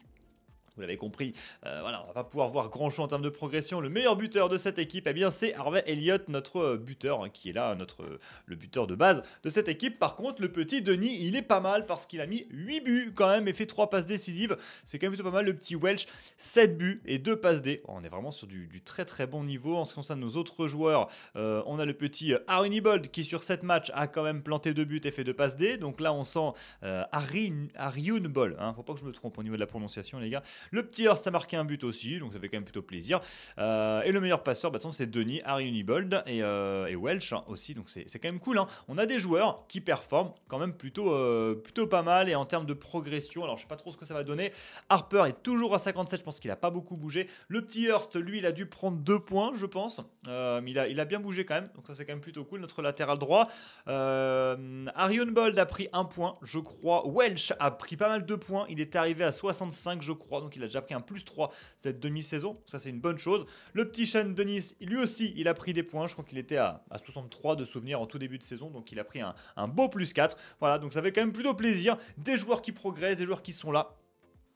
vous l'avez compris, euh, voilà, on va pouvoir voir grand chose en termes de progression. Le meilleur buteur de cette équipe, eh bien, c'est Harvey Elliott, notre euh, buteur, hein, qui est là, notre, euh, le buteur de base de cette équipe. Par contre, le petit Denis, il est pas mal parce qu'il a mis 8 buts quand même et fait 3 passes décisives. C'est quand même plutôt pas mal. Le petit Welsh, 7 buts et 2 passes D. On est vraiment sur du, très très bon niveau. En ce qui concerne nos autres joueurs, on a le petit Harry qui, sur 7 matchs, a quand même planté 2 buts et fait 2 passes D. Donc là, on sent euh, Il ne hein. faut pas que je me trompe au niveau de la prononciation, les gars. Le petit Hurst a marqué un but aussi, donc ça fait quand même plutôt plaisir. Euh, et le meilleur passeur, bah, c'est Denis, Harry et, euh, Welch hein, aussi, donc c'est quand même cool. Hein. On a des joueurs qui performent quand même plutôt, euh, plutôt pas mal. Et en termes de progression, alors je sais pas trop ce que ça va donner. Harper est toujours à 57, je pense qu'il a pas beaucoup bougé. Le petit Hurst, lui, il a dû prendre deux points, je pense. mais il a, il a bien bougé quand même, donc ça c'est quand même plutôt cool. Notre latéral droit, Harry a pris un point, je crois. Welch a pris pas mal de points, il est arrivé à 65, je crois donc il a déjà pris un plus 3 cette demi-saison. Ça, c'est une bonne chose. Le petit Shane Denis, lui aussi, il a pris des points. Je crois qu'il était à, 63 de souvenirs en tout début de saison, donc il a pris un, beau plus 4. Voilà, donc ça fait quand même plutôt plaisir. Des joueurs qui progressent, des joueurs qui sont là.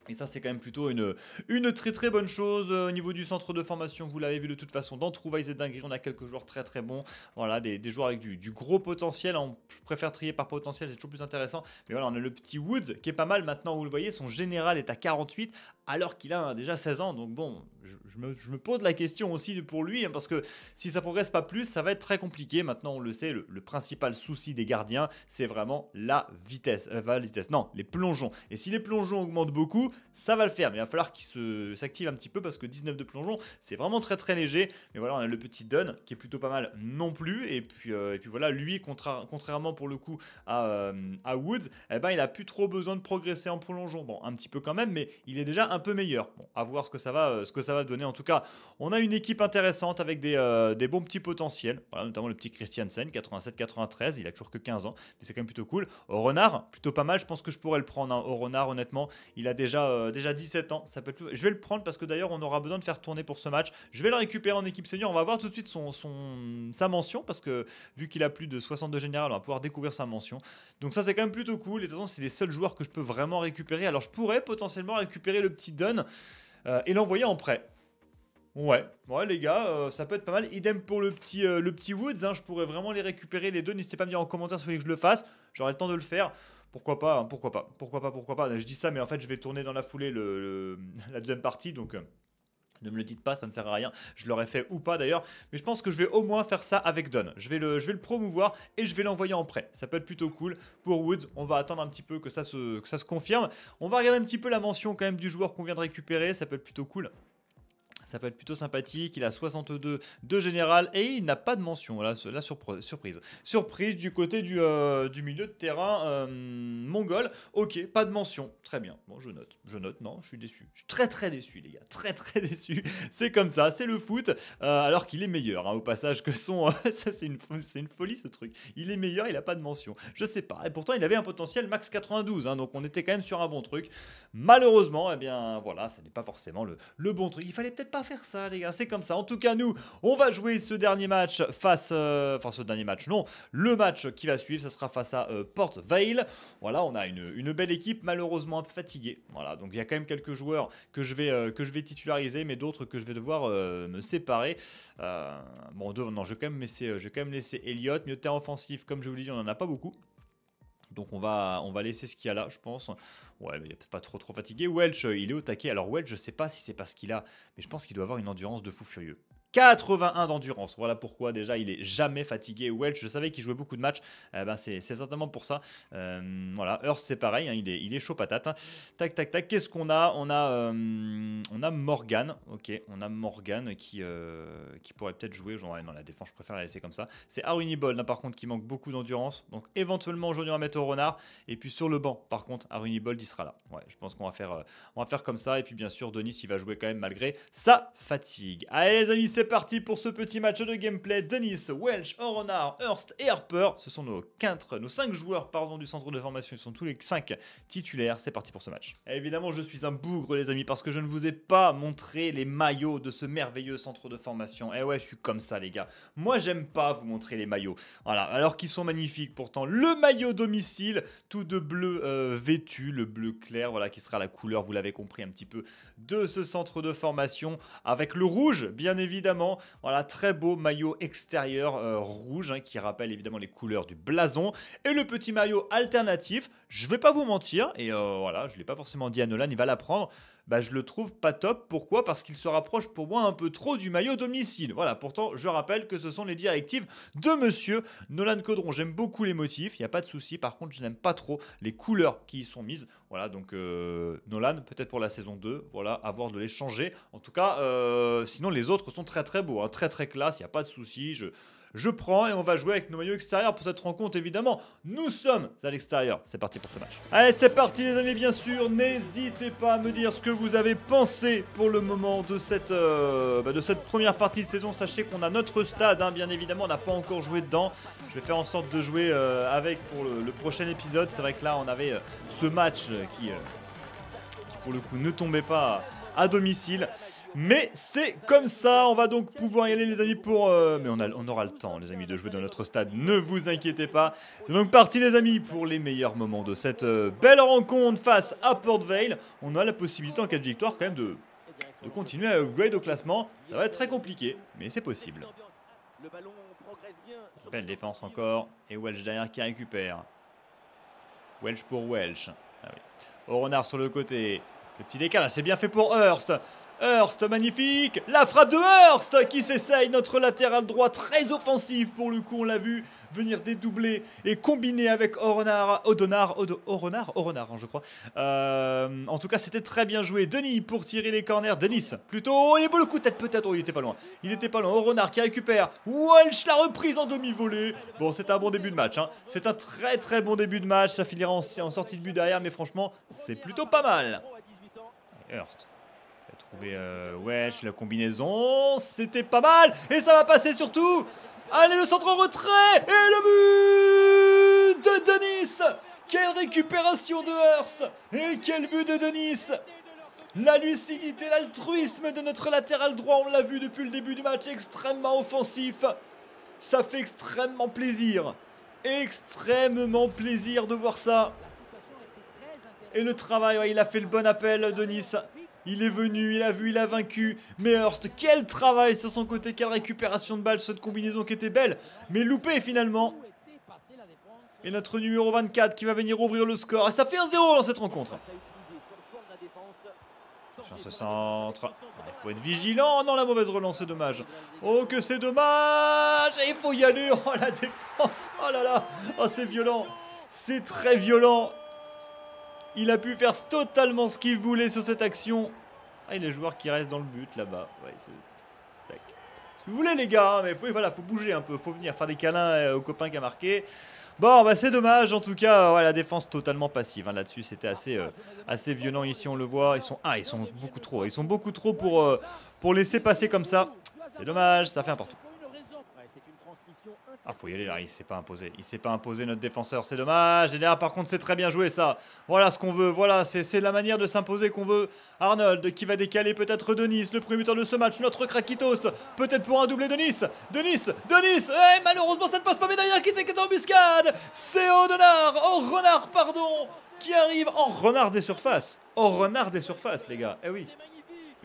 Et ça, c'est quand même plutôt une, une très très bonne chose euh, au niveau du centre de formation. Vous l'avez vu de toute façon dans Trouvailles et Dinguerie, on a quelques joueurs très très bons. Voilà, des, des joueurs avec du, du, gros potentiel. On préfère trier par potentiel, c'est toujours plus intéressant. Mais voilà, on a le petit Woods qui est pas mal maintenant. Vous le voyez, son général est à 48 alors qu'il a déjà 16 ans. Donc bon, je, me, pose la question aussi pour lui, hein, parce que si ça progresse pas plus, ça va être très compliqué. Maintenant, on le sait, le, principal souci des gardiens, c'est vraiment la vitesse. Enfin, euh, la vitesse, non, les plongeons. Et si les plongeons augmentent beaucoup, ça va le faire. Mais il va falloir qu'il s'active un petit peu, parce que 19 de plongeons, c'est vraiment très très léger. Mais voilà, on a le petit Dunn, qui est plutôt pas mal non plus. Et puis, euh, puis voilà, lui, contrairement pour le coup euh, à, Woods, eh ben, il a plus trop besoin de progresser en plongeon. Bon, un petit peu quand même, mais il est déjà un peu meilleur. Bon, à voir ce que ça va, euh, ce que ça va donner. En tout cas, on a une équipe intéressante avec des, euh, des bons petits potentiels, voilà, notamment le petit Christian Christiansen, 87-93, il a toujours que 15 ans, mais c'est quand même plutôt cool. Au renard, plutôt pas mal, je pense que je pourrais le prendre. Au hein. oh, renard, honnêtement, il a déjà, euh, déjà 17 ans, ça peut je vais le prendre parce que d'ailleurs, on aura besoin de faire tourner pour ce match. Je vais le récupérer en équipe senior, on va voir tout de suite son, son, sa mention, parce que vu qu'il a plus de 62 général, on va pouvoir découvrir sa mention. Donc ça, c'est quand même plutôt cool, et de toute façon, c'est les seuls joueurs que je peux vraiment récupérer. Alors je pourrais potentiellement récupérer le petit donne euh, et l'envoyer en prêt. Ouais, ouais les gars, euh, ça peut être pas mal. Idem pour le petit, euh, le petit Woods, hein. je pourrais vraiment les récupérer les deux. N'hésitez pas à me dire en commentaire si vous voulez que je le fasse. J'aurai le temps de le faire. Pourquoi pas, hein. pourquoi pas, pourquoi pas, pourquoi pas. Je dis ça, mais en fait, je vais tourner dans la foulée le, la deuxième partie, donc... Ne me le dites pas, ça ne sert à rien. Je l'aurais fait ou pas d'ailleurs. Mais je pense que je vais au moins faire ça avec Don. Je vais le, je vais le promouvoir et je vais l'envoyer en prêt. Ça peut être plutôt cool. Pour Woods, on va attendre un petit peu que ça se, que ça se confirme. On va regarder un petit peu la mention quand même du joueur qu'on vient de récupérer. Ça peut être plutôt cool. Ça peut être plutôt sympathique. Il a 62 de général et il n'a pas de mention. Là, la surprise. Surprise du côté du, euh, du milieu de terrain euh, mongol. Ok, pas de mention. Très bien. Bon, je note. Je note. Non, je suis déçu. Je suis très très déçu, les gars. Très très déçu. C'est comme ça. C'est le foot. Euh, alors qu'il est meilleur, hein, au passage, que son. ça, c'est une, c'est une folie ce truc. Il est meilleur, il n'a pas de mention. Je sais pas. Et pourtant, il avait un potentiel max 92. Hein, donc, on était quand même sur un bon truc. Malheureusement, eh bien, voilà, ce n'est pas forcément le, le bon truc. Il fallait peut-être pas faire ça, les gars. C'est comme ça. En tout cas, nous, on va jouer ce dernier match face. Euh, enfin, ce dernier match, non. Le match qui va suivre, ça sera face à euh, Port Vale. Voilà, on a une, belle équipe, malheureusement un peu fatiguée. Voilà, donc il y a quand même quelques joueurs que je vais, euh, que je vais titulariser, mais d'autres que je vais devoir me séparer. bon, deux, non, je vais quand même laisser, je quand même Elliott. Mieux terre offensif, comme je vous l'ai dit, on n'en a pas beaucoup. Donc on va, on va laisser ce qu'il y a là, je pense. Ouais, mais il n'est pas trop trop fatigué. Welch, euh, il est au taquet. Alors Welch, je sais pas si c'est parce qu'il a, mais je pense qu'il doit avoir une endurance de fou furieux. 81 d'endurance. Voilà pourquoi déjà il est jamais fatigué. Welch, je savais qu'il jouait beaucoup de matchs. Eh ben, c'est certainement pour ça. Euh, voilà, c'est pareil, hein, il, est, il est chaud patate. Hein. Tac, tac, tac. Qu'est-ce qu'on a on a, euh, on a Morgan. Ok, on a Morgan qui, euh, qui pourrait peut-être jouer. Genre, non, la défense, je préfère la laisser comme ça. C'est Aruni hein, par contre, qui manque beaucoup d'endurance. Donc éventuellement aujourd'hui on va mettre au renard. Et puis sur le banc, par contre, Aruni il sera là. Ouais, je pense qu'on va faire, va faire comme ça. Et puis bien sûr, Denis il va jouer quand même malgré sa fatigue. Allez les amis, c'est c'est parti pour ce petit match de gameplay. Dennis, Welch, Renard, Hurst et Harper, ce sont nos quatre, nos 5 joueurs pardon, du centre de formation. Ils sont tous les 5 titulaires. C'est parti pour ce match. évidemment, je suis un bougre, les amis, parce que je ne vous ai pas montré les maillots de ce merveilleux centre de formation. et eh ouais, je suis comme ça, les gars. Moi, j'aime pas vous montrer les maillots. Voilà, alors qu'ils sont magnifiques pourtant. Le maillot domicile, tout de bleu euh, vêtu, le bleu clair, voilà, qui sera la couleur, vous l'avez compris un petit peu, de ce centre de formation. Avec le rouge, bien évidemment voilà, très beau maillot extérieur euh, rouge hein, qui rappelle évidemment les couleurs du blason. Et le petit maillot alternatif, je vais pas vous mentir, et euh, voilà, je l'ai pas forcément dit à Nolan, il va l'apprendre. Bah, je le trouve pas top. Pourquoi Parce qu'il se rapproche pour moi un peu trop du maillot domicile. Voilà, pourtant, je rappelle que ce sont les directives de monsieur Nolan Caudron. J'aime beaucoup les motifs, il n'y a pas de souci. Par contre, je n'aime pas trop les couleurs qui y sont mises. Voilà, donc euh, Nolan, peut-être pour la saison 2, voilà, avoir de les changer. En tout cas, euh, sinon, les autres sont très très beaux, hein. très très classe, il n'y a pas de souci. Je je prends et on va jouer avec nos maillots extérieurs pour cette rencontre, évidemment. Nous sommes à l'extérieur. C'est parti pour ce match. Allez, c'est parti, les amis, bien sûr. N'hésitez pas à me dire ce que vous avez pensé pour le moment de cette, euh, bah, de cette première partie de saison. Sachez qu'on a notre stade, hein. bien évidemment. On n'a pas encore joué dedans. Je vais faire en sorte de jouer euh, avec pour le, prochain épisode. C'est vrai que là, on avait euh, ce match qui, qui, pour le coup, ne tombait pas à domicile. Mais c'est comme ça, on va donc pouvoir y aller les amis pour... Euh, mais on, aura le temps les amis de jouer dans notre stade, ne vous inquiétez pas. C'est donc parti les amis pour les meilleurs moments de cette euh, belle rencontre face à Port Vale. On a la possibilité en cas de victoire quand même de, continuer à upgrade au classement. Ça va être très compliqué, mais c'est possible. Belle défense encore, et Welsh derrière qui récupère. Welsh pour Welsh. Ah au renard sur le côté. Le petit décalage, c'est bien fait pour Hurst. Hurst magnifique, la frappe de Hurst qui s'essaye, notre latéral droit très offensif pour le coup, on l'a vu venir dédoubler et combiner avec Orenard, O'Donnard, Orenard, Orenard hein, je crois. Euh, en tout cas c'était très bien joué, Denis pour tirer les corners, Denis plutôt, il est beau le coup tête peut-être, oh il était pas loin, il était pas loin, Orenard qui récupère, Walsh la reprise en demi-volée, bon c'est un bon début de match, hein. c'est un très très bon début de match, ça finira en, en sortie de but derrière mais franchement c'est plutôt pas mal. Hurst mais euh, Wesh, la combinaison, c'était pas mal, et ça va passer surtout. Allez, le centre en retrait, et le but de Denis Quelle récupération de Hurst, et quel but de Denis la lucidité, l'altruisme de notre latéral droit, on l'a vu depuis le début du match, extrêmement offensif. Ça fait extrêmement plaisir. Extrêmement plaisir de voir ça. Et le travail, il a fait le bon appel, Denis. Il est venu, il a vu, il a vaincu. Mais Hurst, quel travail sur son côté, quelle récupération de balle, cette combinaison qui était belle, mais loupée finalement. Et notre numéro 24 qui va venir ouvrir le score. Et ça fait un 0 dans cette rencontre. Sur ce centre. Il faut être vigilant. Non, la mauvaise relance, c'est dommage. Oh, que c'est dommage. il faut y aller. Oh, la défense. Oh là là. Oh, c'est violent. C'est très violent. Il a pu faire totalement ce qu'il voulait sur cette action. Ah, il y a qui restent dans le but là-bas. si vous voulez les gars, hein, mais faut, voilà, faut bouger un peu, faut venir faire des câlins euh, au aux copains qui a marqué. Bon, bah c'est dommage, en tout cas, la défense totalement passive. Hein, là-dessus, c'était assez, euh, assez violent ici, on le voit. Ils sont, ah, ils sont beaucoup trop, ils sont beaucoup trop pour, euh, pour laisser passer comme ça. C'est dommage, ça fait un partout. Ah, faut y aller là, il s'est pas imposé. Il s'est pas imposé notre défenseur, c'est dommage. Et là, par contre, c'est très bien joué ça. Voilà ce qu'on veut, voilà, c'est la manière de s'imposer qu'on veut. Arnold qui va décaler peut-être Denis, le premier buteur de ce match, notre Krakitos, peut-être pour un doublé Denis, Denis, Denis, malheureusement, ça ne passe pas, mais derrière qui était en embuscade. C'est Odenard, oh renard, pardon, qui arrive en renard des surfaces. oh renard des surfaces, les gars, eh oui, mais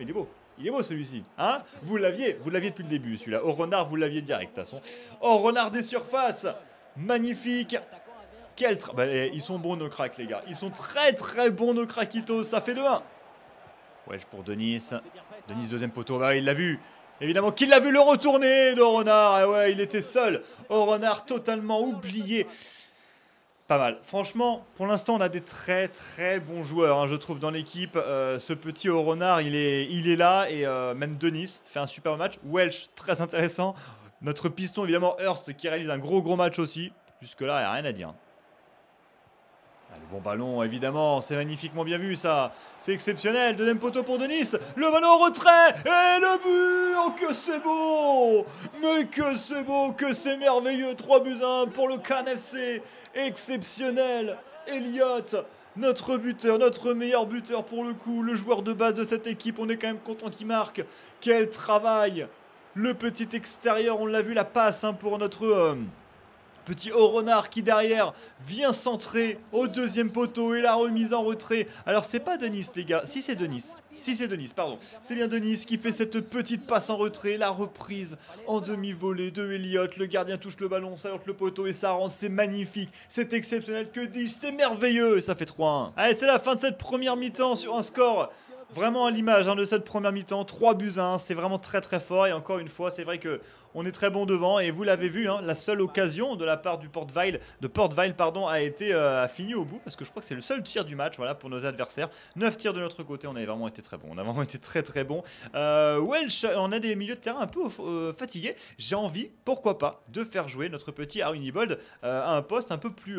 il est beau. Il est beau celui-ci, hein Vous l'aviez, vous l'aviez depuis le début celui-là. Au oh, renard, vous l'aviez direct de toute façon. Au oh, renard des surfaces, magnifique. Quel bah, eh, ils sont bons nos cracks les gars. Ils sont très très bons nos craquitos. Ça fait 2-1. Wesh, pour Denis. Denis deuxième poteau. Ah, il l'a vu. Évidemment qu'il l'a vu le retourner de Renard. Ah ouais, il était seul. Au oh, Renard totalement oublié pas mal. Franchement, pour l'instant, on a des très très bons joueurs, hein, je trouve, dans l'équipe. Euh, ce petit Renard, il est, il est là, et euh, même Denis fait un super match. Welsh, très intéressant. Notre piston, évidemment, Hurst, qui réalise un gros gros match aussi. Jusque-là, il n'y a rien à dire. Ah, le bon ballon, évidemment, c'est magnifiquement bien vu ça. C'est exceptionnel. Deuxième poteau pour Denis. Le ballon retrait et le but. Oh, que c'est beau Mais que c'est beau, que c'est merveilleux. 3 buts 1 pour le KNFC. Exceptionnel. Elliott notre buteur, notre meilleur buteur pour le coup, le joueur de base de cette équipe, on est quand même content qu'il marque. Quel travail Le petit extérieur, on l'a vu, la passe hein, pour notre... Euh, Petit Renard qui derrière vient centrer au deuxième poteau et la remise en retrait. Alors c'est pas Denis les gars, si c'est Denis. Si c'est Denis, pardon. C'est bien Denis qui fait cette petite passe en retrait. La reprise en demi-volée de Elliott. Le gardien touche le ballon, ça heurte le poteau et ça rentre. C'est magnifique. C'est exceptionnel. Que dis-je C'est merveilleux. Ça fait 3-1. Allez, c'est la fin de cette première mi-temps sur un score vraiment à l'image hein, de cette première mi-temps. 3 buts à 1, c'est vraiment très très fort. Et encore une fois, c'est vrai que on est très bon devant et vous l'avez vu, hein, la seule occasion de la part du Vale de Portweil pardon, a été fini euh, fini au bout parce que je crois que c'est le seul tir du match voilà, pour nos adversaires. 9 tirs de notre côté, on avait vraiment été très bon, on a vraiment été très très bon. Euh, on a des milieux de terrain un peu euh, fatigués. J'ai envie, pourquoi pas, de faire jouer notre petit Arunibold à un poste un peu plus,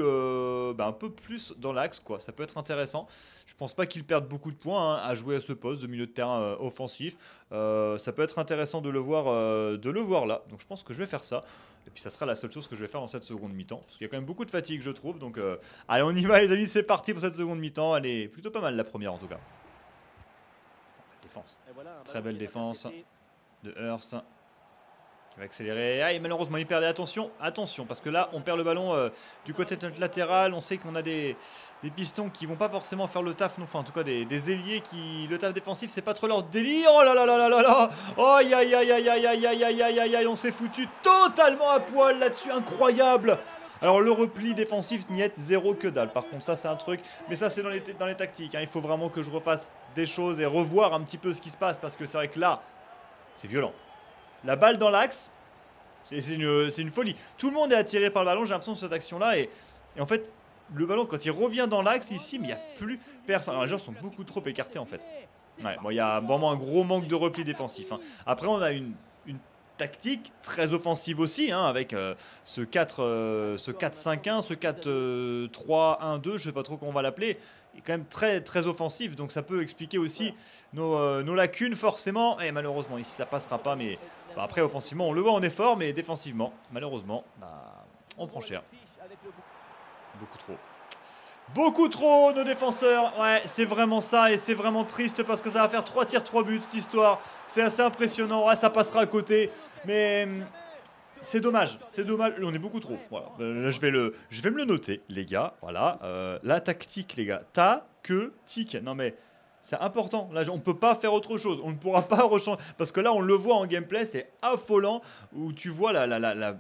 bah, un peu plus dans l'axe quoi. Ça peut être intéressant. Je pense pas qu'il perde beaucoup de points hein, à jouer à ce poste de milieu de terrain offensif. ça peut être intéressant de le voir, de le voir là. Donc je pense que je vais faire ça. Et puis ça sera la seule chose que je vais faire dans cette seconde mi-temps. Parce qu'il y a quand même beaucoup de fatigue, je trouve. Donc euh, allez, on y va, les amis. C'est parti pour cette seconde mi-temps. Elle est plutôt pas mal, la première en tout cas. Défense. Très belle défense de Hurst il va accélérer. aïe, malheureusement, il perdait, Attention, attention, parce que là, on perd le ballon du côté latéral. On sait qu'on a des, des, pistons qui vont pas forcément faire le taf, Enfin, en tout cas, des, ailiers qui. Le taf défensif, c'est pas trop leur délire. Oh là là là là là là Oh, aïe aïe aïe aïe aïe aïe aïe aïe aïe aïe On s'est foutu totalement à poil là-dessus. Incroyable alors le repli défensif n'y est zéro que dalle. Par contre ça c'est un truc, mais ça c'est dans les, dans les tactiques. Il faut vraiment que je refasse des choses et revoir un petit peu ce qui se passe parce que c'est vrai que là c'est violent. La balle dans l'axe, c'est une, folie. Tout le monde est attiré par le ballon, j'ai l'impression, cette action-là. Et, en fait, le ballon, quand il revient dans l'axe ici, mais il n'y a plus personne. Alors, les joueurs sont beaucoup trop écartés, en fait. Ouais, il y a vraiment un gros manque de repli défensif. Hein. Après, on a une, tactique très offensive aussi, hein, avec euh, ce 4-5-1, euh, ce 4-3-1-2, je je sais pas trop comment on va l'appeler. Il est quand même très, très offensif, donc ça peut expliquer aussi nos, euh, nos lacunes, forcément. Et malheureusement, ici, ça passera pas, mais bah, après, offensivement, on le voit, en effort, mais défensivement, malheureusement, bah, on prend cher. Beaucoup trop. Beaucoup trop nos défenseurs. Ouais, c'est vraiment ça et c'est vraiment triste parce que ça va faire 3 tirs, 3 buts cette histoire. C'est assez impressionnant. Ouais, ça passera à côté. Mais hum, c'est dommage. C'est dommage. On est beaucoup trop. Voilà. Euh, je, vais le, je vais me le noter, les gars. Voilà. Euh, la tactique, les gars. Ta que tic. Non mais c'est important. Là, on ne peut pas faire autre chose. On ne pourra pas rechanger. Parce que là, on le voit en gameplay, c'est affolant où tu vois la, la,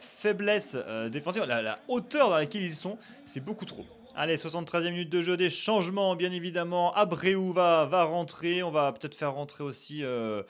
faiblesse euh, défensive, la, hauteur dans laquelle ils sont. C'est beaucoup trop. Allez, 73e minute de jeu, des changements, bien évidemment. Abreu va, rentrer. On va peut-être faire rentrer aussi. Euh,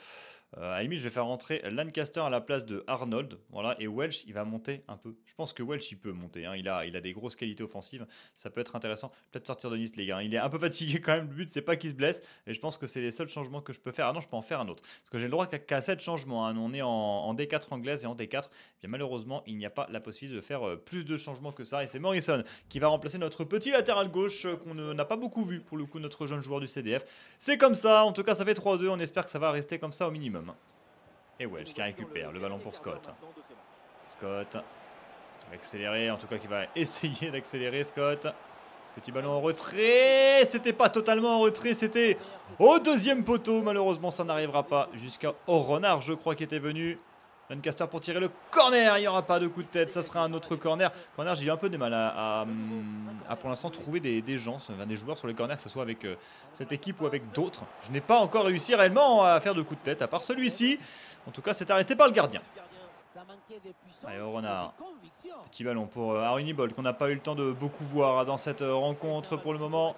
a euh, la limite, je vais faire rentrer Lancaster à la place de Arnold. Voilà, et Welsh, il va monter un peu. Je pense que Welsh, il peut monter. Hein. Il, a, il a des grosses qualités offensives. Ça peut être intéressant. Peut-être sortir de Nice, les gars. Il est un peu fatigué quand même. Le but, c'est pas qu'il se blesse. Et je pense que c'est les seuls changements que je peux faire. Ah non, je peux en faire un autre. Parce que j'ai le droit qu'à 7 changements. Hein. On est en, D4 anglaise et en D4. Eh malheureusement, il n'y a pas la possibilité de faire euh, plus de changements que ça. Et c'est Morrison qui va remplacer notre petit latéral gauche euh, qu'on n'a pas beaucoup vu pour le coup, notre jeune joueur du CDF. C'est comme ça. En tout cas, ça fait 3-2. On espère que ça va rester comme ça au minimum. Et Welsh qui récupère le ballon pour Scott. Scott Accéléré va accélérer, en tout cas qui va essayer d'accélérer Scott. Petit ballon en retrait, c'était pas totalement en retrait, c'était au deuxième poteau. Malheureusement, ça n'arrivera pas jusqu'à Renard, je crois, qui était venu. Lancaster pour tirer le corner. Il n'y aura pas de coup de tête. Ça sera un autre corner. Corner, j'ai eu un peu de mal à, pour l'instant trouver des, gens, des joueurs sur les corners, que ce soit avec euh, cette équipe ou avec d'autres. Je n'ai pas encore réussi réellement à faire de coup de tête, à part celui-ci. En tout cas, c'est arrêté par le gardien. Allez, on a un petit ballon pour Harry euh, qu'on n'a pas eu le temps de beaucoup voir hein, dans cette euh, rencontre pour le moment.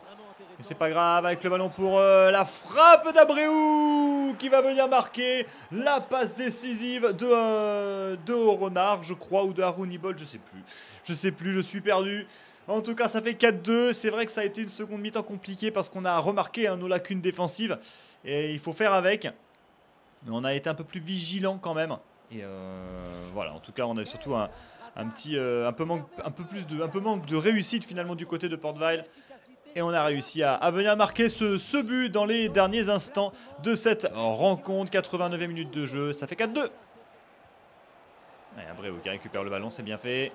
Et c'est pas grave avec le ballon pour euh, la frappe d'Abreu qui va venir marquer la passe décisive de, euh, de Renard, je crois, ou de Harunibol, je sais plus. Je sais plus, je suis perdu. En tout cas, ça fait 4-2. C'est vrai que ça a été une seconde mi-temps compliquée parce qu'on a remarqué hein, nos lacunes défensives et il faut faire avec. Mais on a été un peu plus vigilant quand même. Et euh, voilà, en tout cas, on a surtout un, un petit, un peu manque, un peu plus de, un peu manque de réussite finalement du côté de Portville et on a réussi à, venir marquer ce, but dans les derniers instants de cette rencontre. 89e minute de jeu, ça fait 4-2. Abreu qui récupère le ballon, c'est bien fait.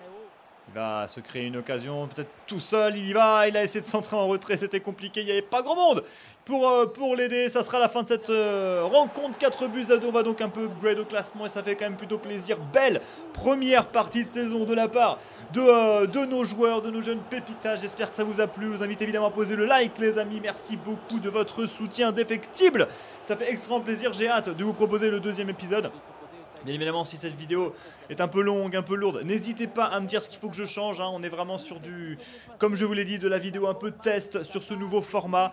Il va se créer une occasion, peut-être tout seul, il y va, il a essayé de centrer en retrait, c'était compliqué, il n'y avait pas grand monde pour, euh, pour l'aider, ça sera la fin de cette euh, rencontre, 4 buts à on va donc un peu upgrade au classement et ça fait quand même plutôt plaisir, belle première partie de saison de la part de, euh, de nos joueurs, de nos jeunes pépitas, j'espère que ça vous a plu, je vous invite évidemment à poser le like les amis, merci beaucoup de votre soutien défectible, ça fait extrêmement plaisir, j'ai hâte de vous proposer le deuxième épisode. Bien évidemment, si cette vidéo est un peu longue, un peu lourde, n'hésitez pas à me dire ce qu'il faut que je change. Hein. On est vraiment sur du, comme je vous l'ai dit, de la vidéo un peu test sur ce nouveau format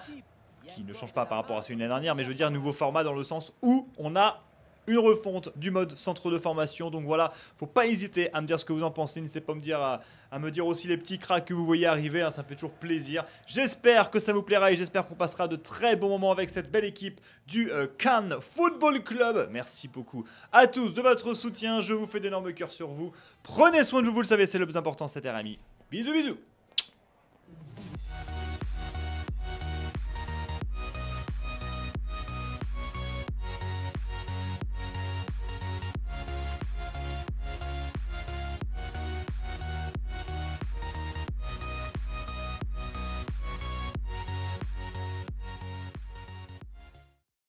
qui ne change pas par rapport à celui de l'année dernière, mais je veux dire nouveau format dans le sens où on a une refonte du mode centre de formation. Donc voilà, faut pas hésiter à me dire ce que vous en pensez. N'hésitez pas à me dire, aussi les petits cracks que vous voyez arriver. Hein, ça me fait toujours plaisir. J'espère que ça vous plaira et j'espère qu'on passera de très bons moments avec cette belle équipe du euh, Cannes Football Club. Merci beaucoup à tous de votre soutien. Je vous fais d'énormes cœurs sur vous. Prenez soin de vous, vous le savez, c'est le plus important, c'était Rami. Bisous, bisous